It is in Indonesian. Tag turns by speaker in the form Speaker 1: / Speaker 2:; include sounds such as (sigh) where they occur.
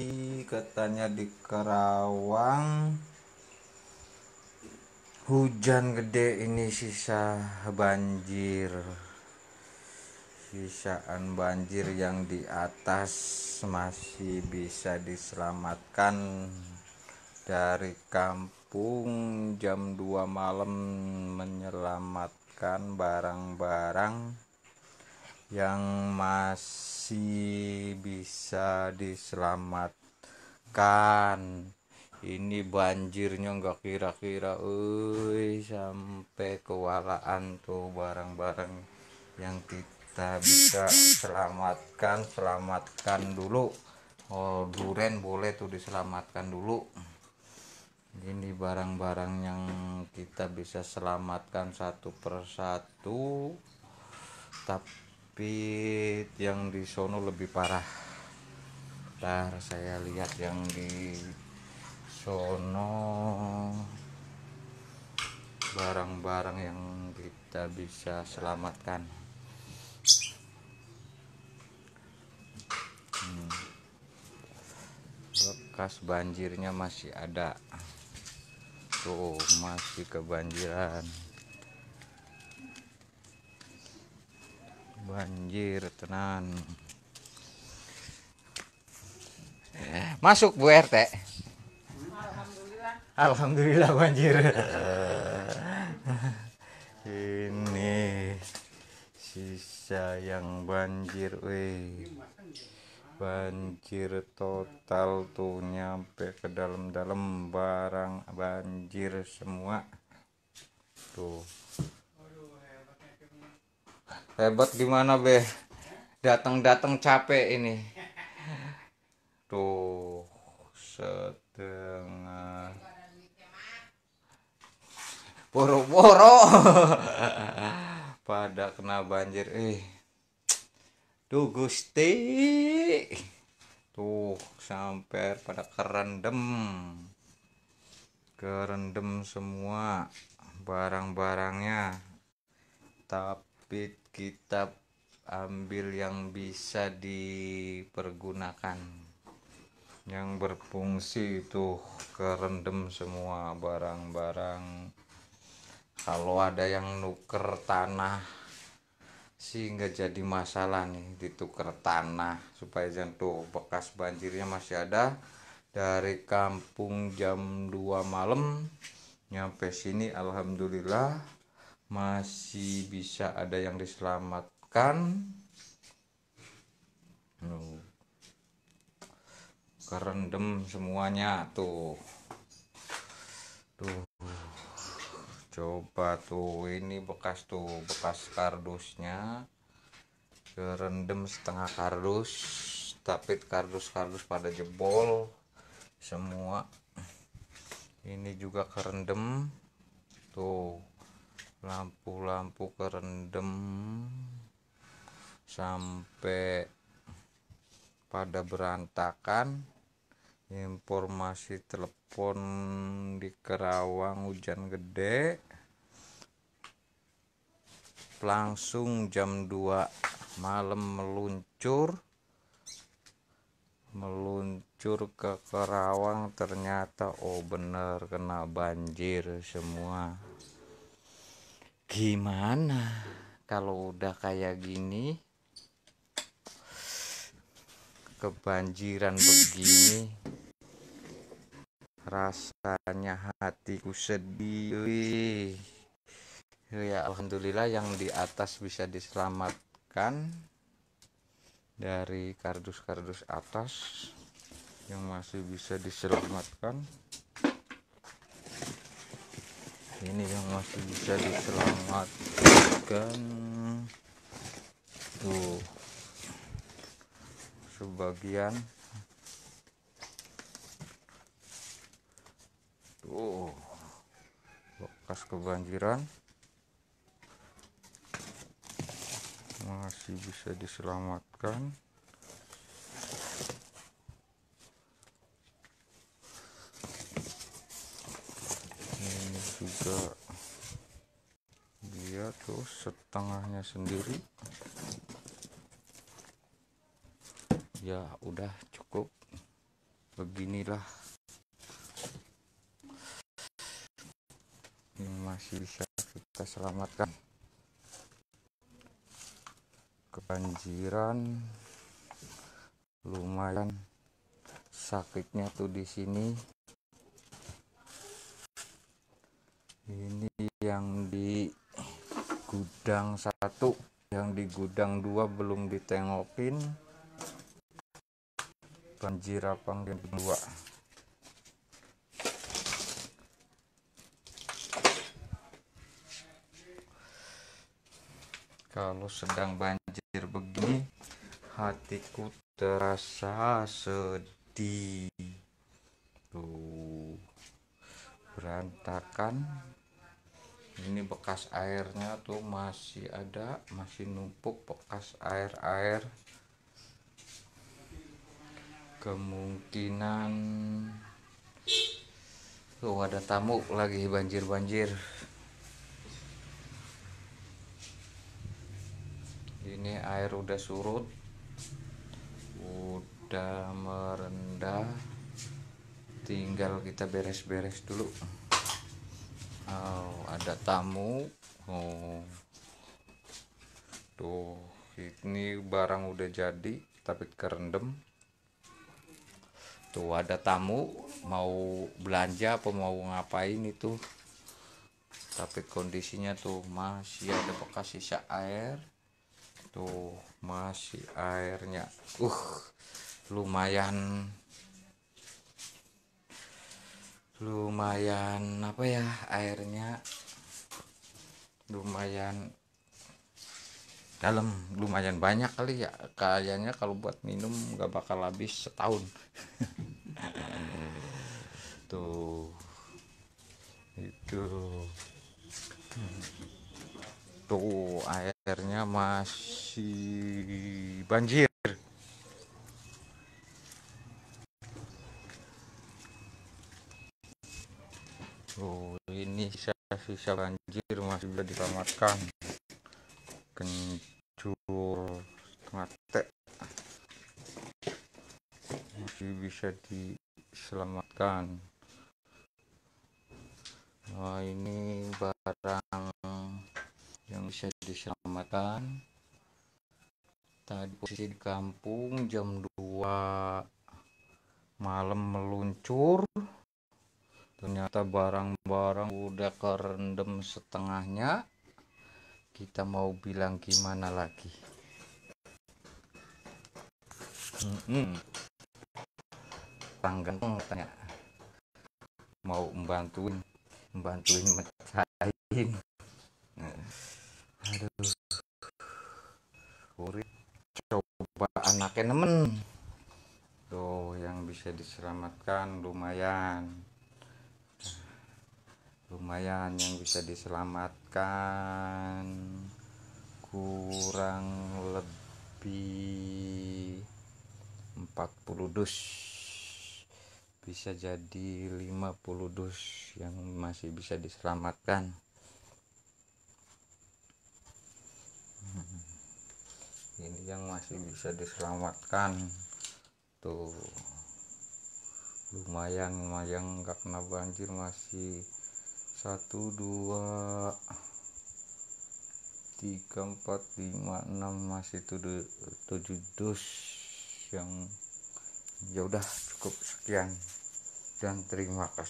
Speaker 1: Bekasi katanya di Karawang hujan gede ini sisa banjir sisaan banjir yang di atas masih bisa diselamatkan dari kampung jam 2 malam menyelamatkan barang-barang yang masih bisa diselamatkan ini banjirnya nggak kira-kira ui sampai kewalaan tuh barang-barang yang kita bisa selamatkan selamatkan dulu oh duren boleh tuh diselamatkan dulu ini barang-barang yang kita bisa selamatkan satu persatu tapi sempit yang di sono lebih parah ntar saya lihat yang di sono barang-barang yang kita bisa selamatkan hmm. bekas banjirnya masih ada tuh masih kebanjiran banjir tenan eh, masuk Bu RT Alhamdulillah Alhamdulillah banjir eh. ini sisa yang banjir weh banjir total tuh nyampe ke dalam-dalam barang banjir semua tuh hebat gimana be datang datang capek ini tuh setengah boro-boro (laughs) pada kena banjir eh tuh gusti tuh sampai pada kerendem kerendem semua barang-barangnya tapi terbit kita ambil yang bisa dipergunakan yang berfungsi itu kerendam semua barang-barang kalau ada yang nuker tanah sih nggak jadi masalah nih dituker tanah supaya jantung bekas banjirnya masih ada dari kampung jam 2 malam nyampe sini alhamdulillah masih bisa ada yang diselamatkan Loh. kerendem semuanya tuh tuh coba tuh ini bekas tuh bekas kardusnya kerendem setengah kardus tapi kardus-kardus pada jebol semua ini juga kerendem tuh lampu-lampu kerendam sampai pada berantakan informasi telepon di Kerawang hujan gede langsung jam 2 malam meluncur meluncur ke Kerawang ternyata oh benar kena banjir semua gimana kalau udah kayak gini kebanjiran begini rasanya hatiku sedih ya Alhamdulillah yang di atas bisa diselamatkan dari kardus-kardus atas yang masih bisa diselamatkan ini yang masih bisa diselamatkan tuh sebagian tuh bekas kebanjiran masih bisa diselamatkan juga dia tuh setengahnya sendiri ya udah cukup beginilah ini masih bisa kita selamatkan kebanjiran lumayan sakitnya tuh di sini gudang satu yang di gudang dua belum ditengokin banjir apa yang kedua kalau sedang banjir begini hatiku terasa sedih tuh berantakan ini bekas airnya tuh masih ada masih numpuk bekas air-air kemungkinan tuh ada tamu lagi banjir-banjir ini air udah surut udah merendah tinggal kita beres-beres dulu Oh, ada tamu. Oh. Tuh, ini barang udah jadi tapi kerendem. Tuh ada tamu mau belanja apa mau ngapain itu. Tapi kondisinya tuh masih ada bekas sisa air. Tuh, masih airnya. Uh, lumayan lumayan apa ya airnya lumayan dalam lumayan banyak kali ya kayaknya kalau buat minum nggak bakal habis setahun (laughs) tuh itu tuh airnya masih banjir pasca banjir masih bisa diselamatkan kencur setengah tek masih bisa diselamatkan nah ini barang yang bisa diselamatkan tadi posisi di kampung jam 2 malam meluncur ternyata barang-barang udah kerendam setengahnya kita mau bilang gimana lagi hmm, tanggang tanya mau membantuin membantuin mecahin aduh kurit coba anaknya nemen tuh yang bisa diselamatkan lumayan lumayan yang bisa diselamatkan kurang lebih 40 dus bisa jadi 50 dus yang masih bisa diselamatkan hmm. ini yang masih bisa diselamatkan tuh lumayan lumayan nggak kena banjir masih satu dua tiga empat lima enam masih tujuh tujuh dus yang ya udah cukup sekian dan terima kasih